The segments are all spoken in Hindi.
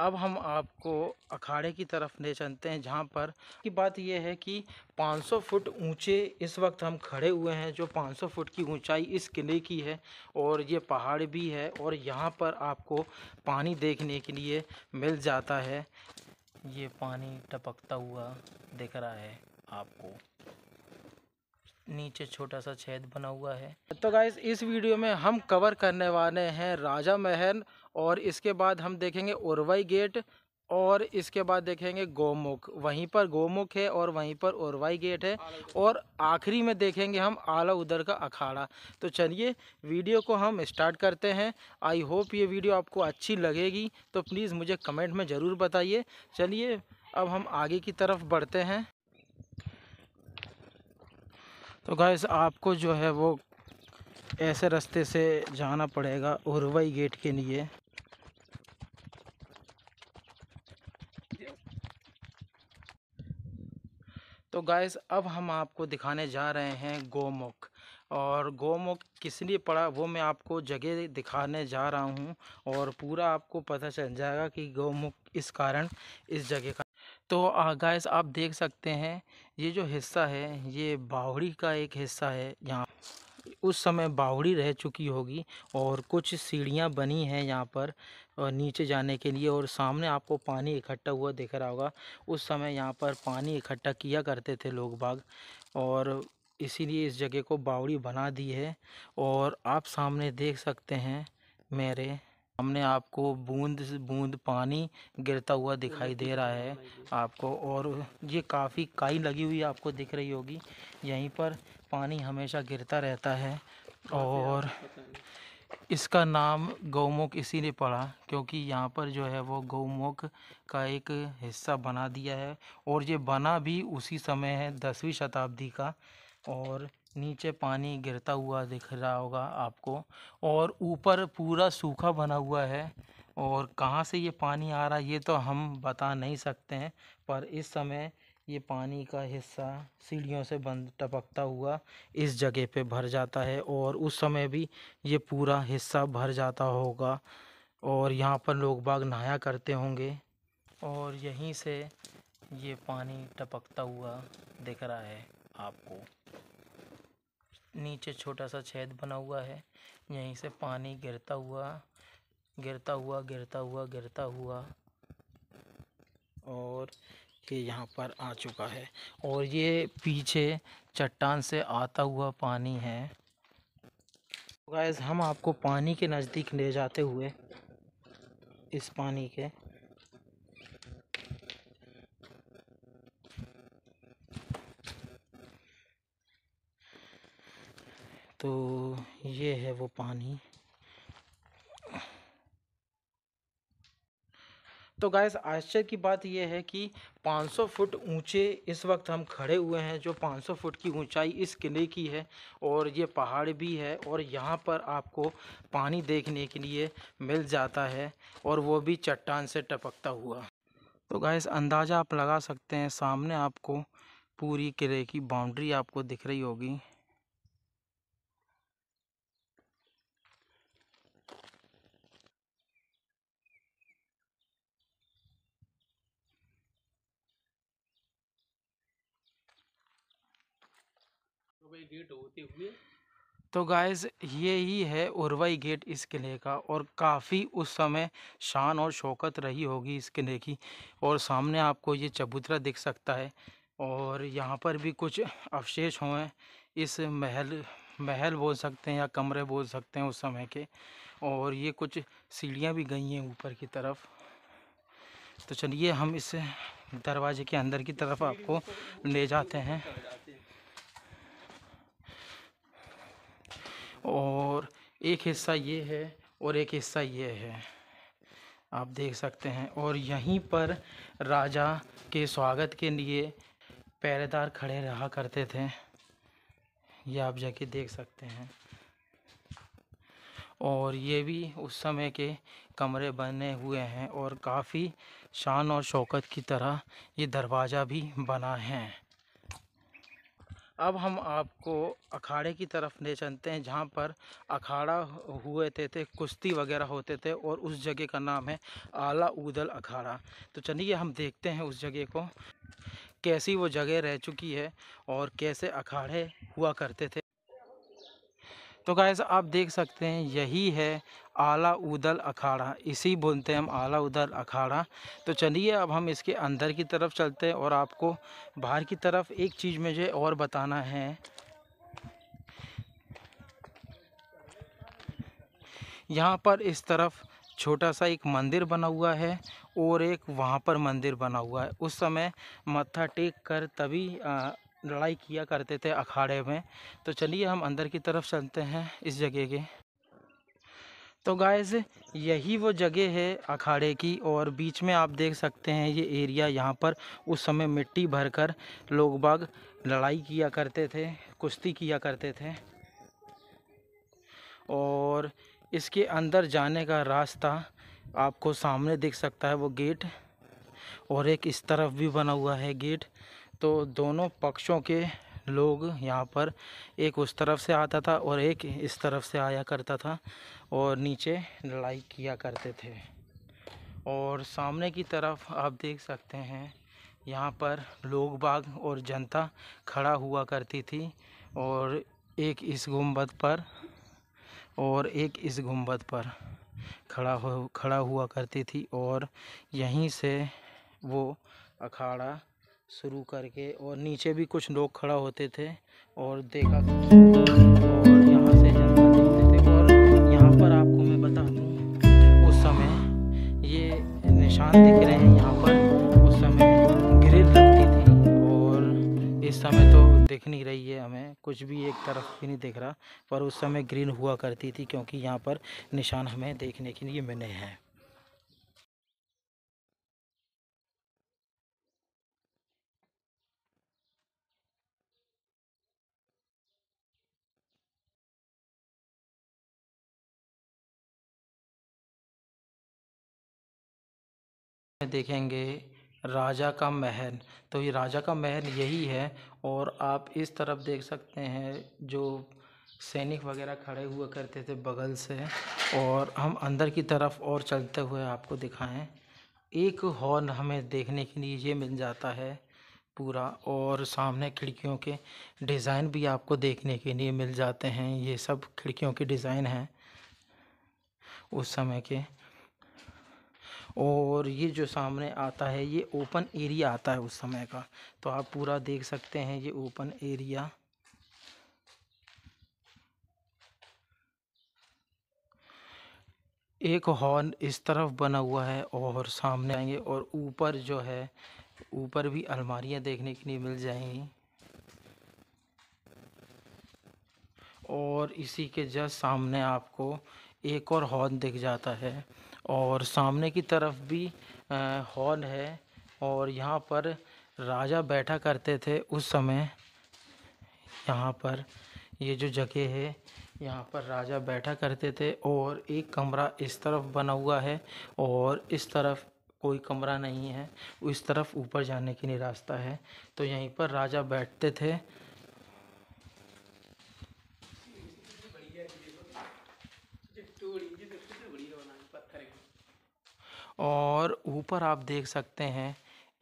अब हम आपको अखाड़े की तरफ ले चलते हैं जहाँ पर की बात यह है कि 500 फुट ऊंचे इस वक्त हम खड़े हुए हैं जो 500 फुट की ऊंचाई इस किले की है और ये पहाड़ भी है और यहाँ पर आपको पानी देखने के लिए मिल जाता है ये पानी टपकता हुआ दिख रहा है आपको नीचे छोटा सा छेद बना हुआ है तो गाइज इस वीडियो में हम कवर करने वाले हैं राजा महल और इसके बाद हम देखेंगे उर्वाई गेट और इसके बाद देखेंगे गोमुख वहीं पर गोमुख है और वहीं पर औरवाई गेट है और आखिरी में देखेंगे हम आला उदर का अखाड़ा तो चलिए वीडियो को हम स्टार्ट करते हैं आई होप ये वीडियो आपको अच्छी लगेगी तो प्लीज़ मुझे कमेंट में ज़रूर बताइए चलिए अब हम आगे की तरफ बढ़ते हैं तो गैस आपको जो है वो ऐसे रास्ते से जाना पड़ेगा उर्वई गेट के लिए तो गैस अब हम आपको दिखाने जा रहे हैं गोमुख और गोमुख किस लिए पड़ा वो मैं आपको जगह दिखाने जा रहा हूँ और पूरा आपको पता चल जाएगा कि गोमुख इस कारण इस जगह का तो गाइस आप देख सकते हैं ये जो हिस्सा है ये बावड़ी का एक हिस्सा है यहाँ उस समय बावड़ी रह चुकी होगी और कुछ सीढ़ियाँ बनी हैं यहाँ पर नीचे जाने के लिए और सामने आपको पानी इकट्ठा हुआ दिख रहा होगा उस समय यहाँ पर पानी इकट्ठा किया करते थे लोग बाग और इसीलिए इस जगह को बावड़ी बना दी है और आप सामने देख सकते हैं मेरे हमने आपको बूंद बूंद पानी गिरता हुआ दिखाई दे रहा है आपको और ये काफ़ी काई लगी हुई आपको दिख रही होगी यहीं पर पानी हमेशा गिरता रहता है और इसका नाम गौमुख इसी ने पड़ा क्योंकि यहाँ पर जो है वो गौमुख का एक हिस्सा बना दिया है और ये बना भी उसी समय है दसवीं शताब्दी का और नीचे पानी गिरता हुआ दिख रहा होगा आपको और ऊपर पूरा सूखा बना हुआ है और कहाँ से ये पानी आ रहा है ये तो हम बता नहीं सकते हैं पर इस समय ये पानी का हिस्सा सीढ़ियों से बंद टपकता हुआ इस जगह पे भर जाता है और उस समय भी ये पूरा हिस्सा भर जाता होगा और यहाँ पर लोग बाग नहाया करते होंगे और यहीं से ये पानी टपकता हुआ दिख रहा है आपको नीचे छोटा सा छेद बना हुआ है यहीं से पानी गिरता हुआ गिरता हुआ गिरता हुआ गिरता हुआ और ये यहाँ पर आ चुका है और ये पीछे चट्टान से आता हुआ पानी है तो गैस हम आपको पानी के नज़दीक ले जाते हुए इस पानी के तो ये है वो पानी तो गैस आश्चर्य की बात यह है कि 500 फुट ऊंचे इस वक्त हम खड़े हुए हैं जो 500 फुट की ऊंचाई इस किले की है और ये पहाड़ भी है और यहाँ पर आपको पानी देखने के लिए मिल जाता है और वो भी चट्टान से टपकता हुआ तो गैस अंदाज़ा आप लगा सकते हैं सामने आपको पूरी किले की बाउंड्री आपको दिख रही होगी होते हुए तो गाइज़ ये ही है उर्वई गेट इस किले का और काफ़ी उस समय शान और शौकत रही होगी इस किले की और सामने आपको ये चबूतरा दिख सकता है और यहाँ पर भी कुछ अवशेष हुए हैं इस महल महल बोल सकते हैं या कमरे बोल सकते हैं उस समय के और ये कुछ सीढ़ियाँ भी गई हैं ऊपर की तरफ तो चलिए हम इस दरवाजे के अंदर की तरफ आपको ले जाते हैं और एक हिस्सा ये है और एक हिस्सा ये है आप देख सकते हैं और यहीं पर राजा के स्वागत के लिए पहरेदार खड़े रहा करते थे ये आप जाके देख सकते हैं और ये भी उस समय के कमरे बने हुए हैं और काफ़ी शान और शौकत की तरह ये दरवाज़ा भी बना है अब हम आपको अखाड़े की तरफ ले चलते हैं जहाँ पर अखाड़ा हुए थे थे कुश्ती वगैरह होते थे और उस जगह का नाम है आला उदल अखाड़ा तो चलिए हम देखते हैं उस जगह को कैसी वो जगह रह चुकी है और कैसे अखाड़े हुआ करते थे तो गाइस आप देख सकते हैं यही है आला उदल अखाड़ा इसी बोलते हैं हम आला उदल अखाड़ा तो चलिए अब हम इसके अंदर की तरफ चलते हैं और आपको बाहर की तरफ एक चीज़ मुझे और बताना है यहाँ पर इस तरफ छोटा सा एक मंदिर बना हुआ है और एक वहाँ पर मंदिर बना हुआ है उस समय मत्था टेक कर तभी लड़ाई किया करते थे अखाड़े में तो चलिए हम अंदर की तरफ चलते हैं इस जगह के तो गाइज़ यही वो जगह है अखाड़े की और बीच में आप देख सकते हैं ये एरिया यहाँ पर उस समय मिट्टी भरकर लोग बाग लड़ाई किया करते थे कुश्ती किया करते थे और इसके अंदर जाने का रास्ता आपको सामने दिख सकता है वो गेट और एक इस तरफ भी बना हुआ है गेट तो दोनों पक्षों के लोग यहाँ पर एक उस तरफ से आता था और एक इस तरफ से आया करता था और नीचे लड़ाई किया करते थे और सामने की तरफ आप देख सकते हैं यहाँ पर लोग बाग और जनता खड़ा हुआ करती थी और एक इस गुंबद पर और एक इस गुंबद पर खड़ा हो खड़ा हुआ करती थी और यहीं से वो अखाड़ा शुरू करके और नीचे भी कुछ लोग खड़ा होते थे और देखा और यहाँ से जनता देखते थे और यहाँ पर आपको मैं बता दूँ उस समय ये निशान दिख रहे हैं यहाँ पर उस समय ग्रिल लगती थी और इस समय तो दिख नहीं रही है हमें कुछ भी एक तरफ भी नहीं दिख रहा पर उस समय ग्रीन हुआ करती थी क्योंकि यहाँ पर निशान हमें देखने के लिए मिले हैं देखेंगे राजा का महल तो ये राजा का महल यही है और आप इस तरफ देख सकते हैं जो सैनिक वगैरह खड़े हुआ करते थे बगल से और हम अंदर की तरफ और चलते हुए आपको दिखाएं एक हॉल हमें देखने के लिए ये मिल जाता है पूरा और सामने खिड़कियों के डिज़ाइन भी आपको देखने के लिए मिल जाते हैं ये सब खिड़कियों के डिज़ाइन हैं उस समय के और ये जो सामने आता है ये ओपन एरिया आता है उस समय का तो आप पूरा देख सकते हैं ये ओपन एरिया एक हॉर्न इस तरफ बना हुआ है और सामने आएंगे और ऊपर जो है ऊपर भी अलमारियां देखने के लिए मिल जाएंगी और इसी के जस्ट सामने आपको एक और हॉर्न दिख जाता है और सामने की तरफ भी हॉल है और यहाँ पर राजा बैठा करते थे उस समय यहाँ पर ये जो जगह है यहाँ पर राजा बैठा करते थे और एक कमरा इस तरफ बना हुआ है और इस तरफ कोई कमरा नहीं है इस तरफ ऊपर जाने के लिए रास्ता है तो यहीं पर राजा बैठते थे और ऊपर आप देख सकते हैं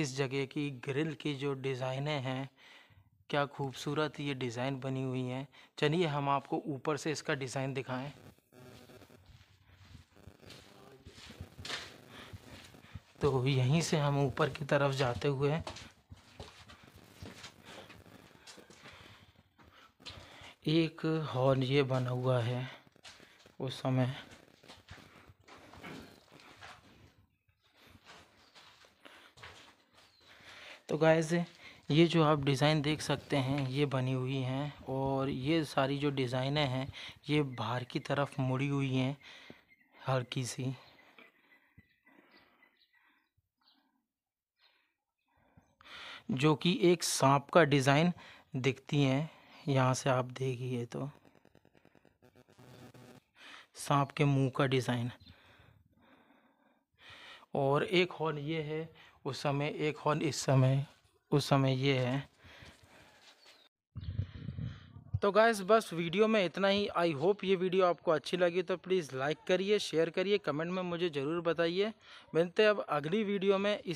इस जगह की ग्रिल की जो डिज़ाइनें हैं क्या खूबसूरत ये डिज़ाइन बनी हुई हैं चलिए हम आपको ऊपर से इसका डिज़ाइन दिखाएं तो यहीं से हम ऊपर की तरफ जाते हुए एक हॉल ये बना हुआ है उस समय तो गाइज़ ये जो आप डिज़ाइन देख सकते हैं ये बनी हुई हैं और ये सारी जो डिज़ाइनें हैं ये बाहर की तरफ मुड़ी हुई हैं हल्की सी जो कि एक सांप का डिज़ाइन दिखती हैं यहाँ से आप देखिए तो सांप के मुंह का डिज़ाइन और एक हॉल ये है उस समय एक हॉल इस समय उस समय ये है तो गाइस बस वीडियो में इतना ही आई होप ये वीडियो आपको अच्छी लगी तो प्लीज़ लाइक करिए शेयर करिए कमेंट में मुझे ज़रूर बताइए मिलते अब अगली वीडियो में इस